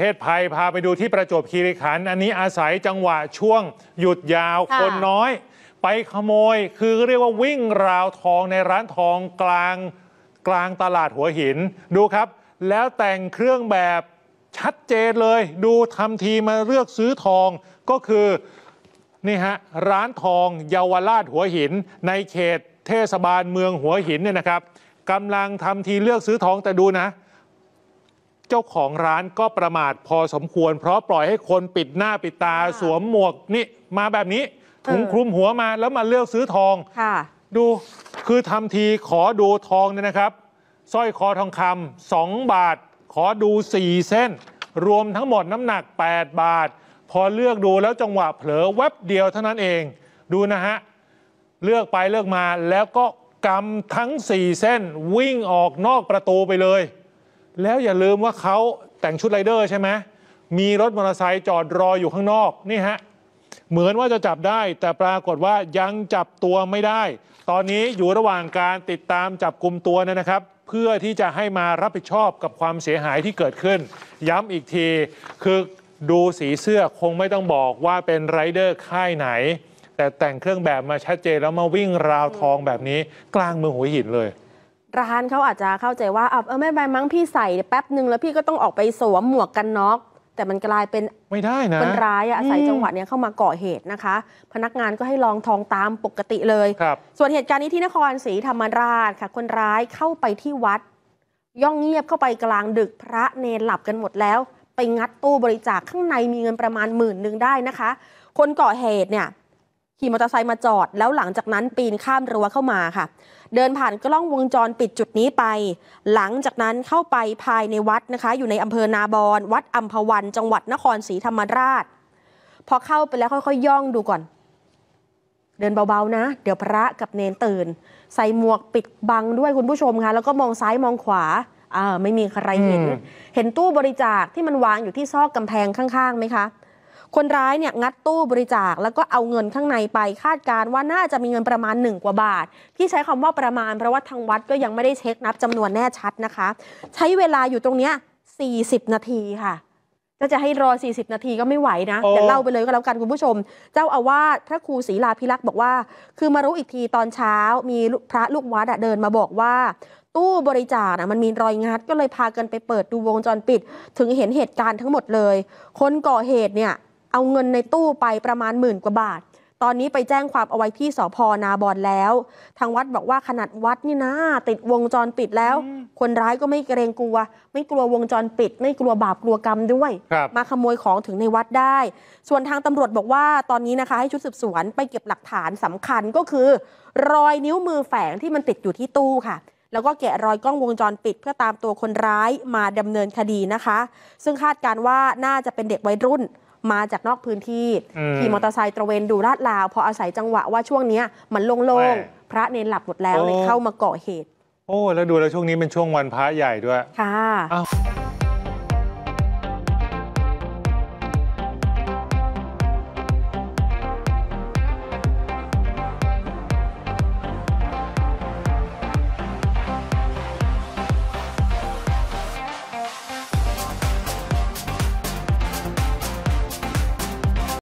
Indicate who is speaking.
Speaker 1: เพศภัยพาไปดูที่ประจวบคีรีขันธ์อันนี้อาศัยจังหวะช่วงหยุดยาวคคนน้อย ไปขโมยคือเรียกว่าวิ่งราวทองในร้านทองกลางกลางตลาดหัวหินดูครับ แล้วแต่งเครื่องแบบชัดเจนเลย ดูทำทีมาเลือกซื้อทองก็คือนี่ฮะร้านทองเยาวราชหัวหินในเขตเทศบาลเมืองหัวหินเนี่ยนะครับกำลังทำทีเลือกซื้อทองแต่ดูนะเจ้าของร้านก็ประมาทพอสมควร เพราะปล่อยให้คนปิดหน้าปิดตาสวมหมวก นี่ มาแบบนี้ถุงคลุมหัวมาแล้วมาเลือกซื้อทองดูคือทำทีขอดูทองเนี่ยนะครับสร้อยคอทองคำสองบาท ขอดูสี่เส้น รวมทั้งหมดน้ำหนัก 8 บาท พอเลือกดูแล้วจังหวะเผลอแวบเดียวเท่านั้นเอง ดูนะฮะ เลือกไปเลือกมาแล้วก็กำทั้งสี่เส้น วิ่งออกนอกประตูไปเลยแล้วอย่าลืมว่าเขาแต่งชุดไรเดอร์ใช่ไหม มีรถมอเตอร์ไซค์จอดรออยู่ข้างนอก นี่ฮะ เหมือนว่าจะจับได้ แต่ปรากฏว่ายังจับตัวไม่ได้ ตอนนี้อยู่ระหว่างการติดตามจับกลุ่มตัวนะครับ เพื่อที่จะให้มารับผิดชอบกับความเสียหายที่เกิดขึ้น ย้ำอีกที คือดูสีเสื้อคงไม่ต้องบอกว่าเป็นไรเดอร์ค่ายไหน แต่แต่งเครื่องแบบมาชัดเจนแล้วมาวิ่งราวทองแบบนี้กลางเมืองหัวหินเลย
Speaker 2: ร้านเขาอาจจะเข้าใจว่าเออไม่เป็นไรมั้งพี่ใส่แป๊บหนึ่งแล้วพี่ก็ต้องออกไปสวมหมวกกันน็อก แต่มันกลายเป็น ไม่ได้นะคนร้ายอาศัยจังหวะนี้เข้ามาก่อเหตุนะคะ พนักงานก็ให้ลองทองตามปกติเลยส่วนเหตุการณ์นี้ที่นครศรีธรรมราชค่ะ คนร้ายเข้าไปที่วัด ย่องเงียบเข้าไปกลางดึก พระเนรหลับกันหมดแล้วไปงัดตู้บริจาคข้างในมีเงินประมาณหมื่นหนึ่งได้นะคะ คนก่อเหตุเนี่ยขี่มอเตอร์ไซค์มาจอด แล้วหลังจากนั้นปีนข้ามรั้วเข้ามาค่ะ เดินผ่านกล้องวงจรปิดจุดนี้ไป หลังจากนั้นเข้าไปภายในวัดนะคะอยู่ในอำเภอนาบอนวัดอัมพวัน จังหวัดนครศรีธรรมราช พอเข้าไปแล้วค่อยๆย่องดูก่อน เดินเบาๆนะ เดี๋ยวพระกับเนนตื่น ใส่หมวกปิดบังด้วยคุณผู้ชมค่ะแล้วก็มองซ้ายมองขวาอ่าไม่มีใครเห็น เห็นตู้บริจาคที่มันวางอยู่ที่ซอกกำแพงข้างๆไหมคะคนร้ายเนี่ย งัดตู้บริจาคแล้วก็เอาเงินข้างในไปคาดการว่าน่าจะมีเงินประมาณ 1 กว่าบาท ที่ใช้คำว่าประมาณ เพราะว่าทางวัดก็ยังไม่ได้เช็คนับจำนวนแน่ชัดนะคะ ใช้เวลาอยู่ตรงเนี้ย40 นาทีค่ะถ้าจะให้รอ 40 นาทีก็ไม่ไหวนะแต่เล่าไปเลยก็แล้วกันคุณผู้ชม เจ้าอาวาสพระครูศรีลาพิรักษ์บอกว่า คือมารู้อีกทีตอนเช้ามีพระลูกวัดเดินมาบอกว่า ตู้บริจาคนะมันมีรอยงัด ก็เลยพากันไปเปิดดูวงจรปิดถึงเห็นเหตุการณ์ทั้งหมดเลยคนก่อเหตุเนี่ยเอาเงินในตู้ไปประมาณหมื่นกว่าบาท ตอนนี้ไปแจ้งความเอาไว้ที่สพนาบอนแล้ว ทางวัดบอกว่าขนาดวัดนี่นะติดวงจรปิดแล้ว คนร้ายก็ไม่เกรงกลัว ไม่กลัววงจรปิดไม่กลัวบาปกลัวกรรมด้วย มาขโมยของถึงในวัดได้ ส่วนทางตำรวจบอกว่าตอนนี้นะคะให้ชุดสืบสวนไปเก็บหลักฐานสำคัญก็คือ รอยนิ้วมือแฝงที่มันติดอยู่ที่ตู้ค่ะ แล้วก็แกะรอยกล้องวงจรปิด เพื่อตามตัวคนร้ายมาดำเนินคดีนะคะ ซึ่งคาดการว่าน่าจะเป็นเด็กวัยรุ่นมาจากนอกพื้นที่ขี่มอเตอร์ไซค์ตระเวนดูลาดลาวพออาศัยจังหวะว่าช่วงนี้มันโล่งๆ พระเนรหลับหมดแล้วเลยเข้ามาก่อเหตุ
Speaker 1: โอ้ แล้วดูแล้วช่วงนี้เป็นช่วงวันพระใหญ่ด้วย
Speaker 2: ค่ะ